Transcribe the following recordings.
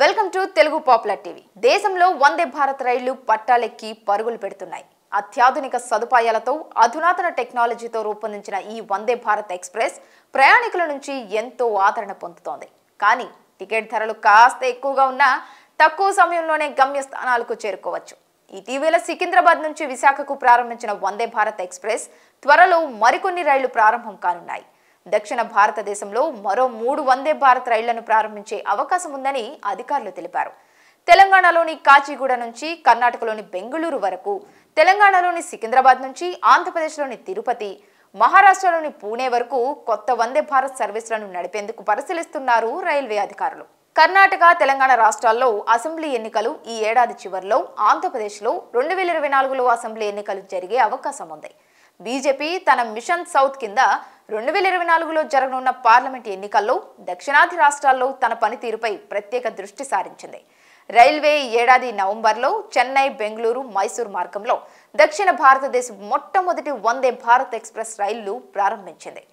welcome to Telugu popular TV దేశంలో వందే భారత్ రైళ్లు పట్టాలెక్కి పరుగులు పెడుతున్నాయి అత్యాధునిక సదుపాయాలతో అధునాతన టెక్నాలజీతో రూపొందించిన ఈ వందే భారత్ ఎక్స్ప్రెస్ ప్రయాణికుల నుంచి ఎంతో ఆదరణ పొందుతోంది కానీ టికెట్ ధరలు కాస్త ఎక్కువగా ఉన్నా తక్కువ సమయంలోనే గమ్యస్థానాలకు చేరుకోవచ్చు ఇటీవల సికింద్రాబాద్ నుంచి విశాఖకు ప్రారంభించిన వందే భారత్ ఎక్స్ప్రెస్ త్వరలో మరికొన్ని రైళ్లు ప్రారంభం కానున్నాయి దక్షిణ భారతదేశంలో మరో మూడు వందే భారత్ రైళ్లను ప్రారంభించే అవకాశం ఉందని అధికారులు తెలిపారు తెలంగాణలోని కాచిగూడ నుంచి కర్ణాటకలోని బెంగళూరు వరకు తెలంగాణలోని సికింద్రాబాద్ నుంచి ఆంధ్రప్రదేశ్లోని తిరుపతి మహారాష్ట్రలోని పూణే వరకు కొత్త వందే భారత్ సర్వీసులను నడిపేందుకు పరిశీలిస్తున్నారు రైల్వే అధికారులు కర్ణాటక తెలంగాణ రాష్ట్రాల్లో అసెంబ్లీ ఎన్నికలు ఈ ఏడాది చివరిలో ఆంధ్రప్రదేశ్లో రెండు వేల ఇరవై నాలుగులో అసెంబ్లీ ఎన్నికలు జరిగే అవకాశం ఉంది బీజేపీ తన మిషన్ సౌత్ కింద రెండు వేల ఇరవై నాలుగులో జరగనున్న పార్లమెంట్ ఎన్నికల్లో దక్షిణాది రాష్ట్రాల్లో తన పనితీరుపై ప్రత్యేక దృష్టి సారించింది రైల్వే ఏడాది నవంబర్లో చెన్నై బెంగళూరు మైసూర్ మార్గంలో దక్షిణ భారతదేశం మొట్టమొదటి వందే భారత్ ఎక్స్ప్రెస్ రైళ్లు ప్రారంభించింది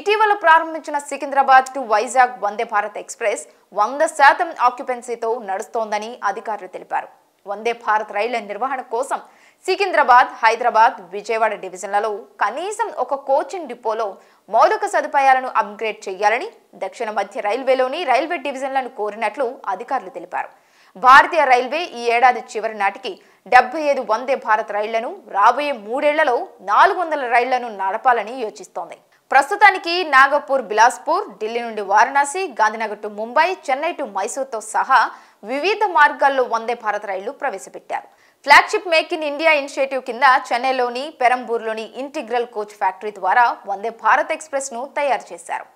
ఇటీవల ప్రారంభించిన సికింద్రాబాద్ టు వైజాగ్ వందే భారత్ ఎక్స్ప్రెస్ వంద శాతం ఆక్యుపెన్సీతో నడుస్తోందని అధికారులు తెలిపారు వందే భారత్ రైళ్ల నిర్వహణ కోసం సికింద్రాబాద్ హైదరాబాద్ విజయవాడ డివిజన్లలో కనీసం ఒక కోచింగ్ డిపోలో మౌలిక సదుపాయాలను అప్గ్రేడ్ చేయాలని దక్షిణ మధ్య రైల్వేలోని రైల్వే డివిజన్లను కోరినట్లు అధికారులు తెలిపారు భారతీయ రైల్వే ఈ ఏడాది చివరి నాటికి డెబ్బై ఐదు వందే భారత్ రైళ్లను రాబోయే మూడేళ్లలో నాలుగు వందల రైళ్లను నడపాలని యోచిస్తోంది ప్రస్తుతానికి నాగపూర్ బిలాస్పూర్ ఢిల్లీ నుండి వారణాసి గాంధీనగర్ టు ముంబై చెన్నై టు మైసూర్తో సహా వివిధ మార్గాల్లో వందే భారత్ రైళ్లు ప్రవేశపెట్టారు flagship make in India initiative కింద చెన్నైలోని పెరంబూర్లోని ఇంటిగ్రల్ కోచ్ ఫ్యాక్టరీ ద్వారా వందే భారత్ ఎక్స్ప్రెస్ను తయారు చేశారు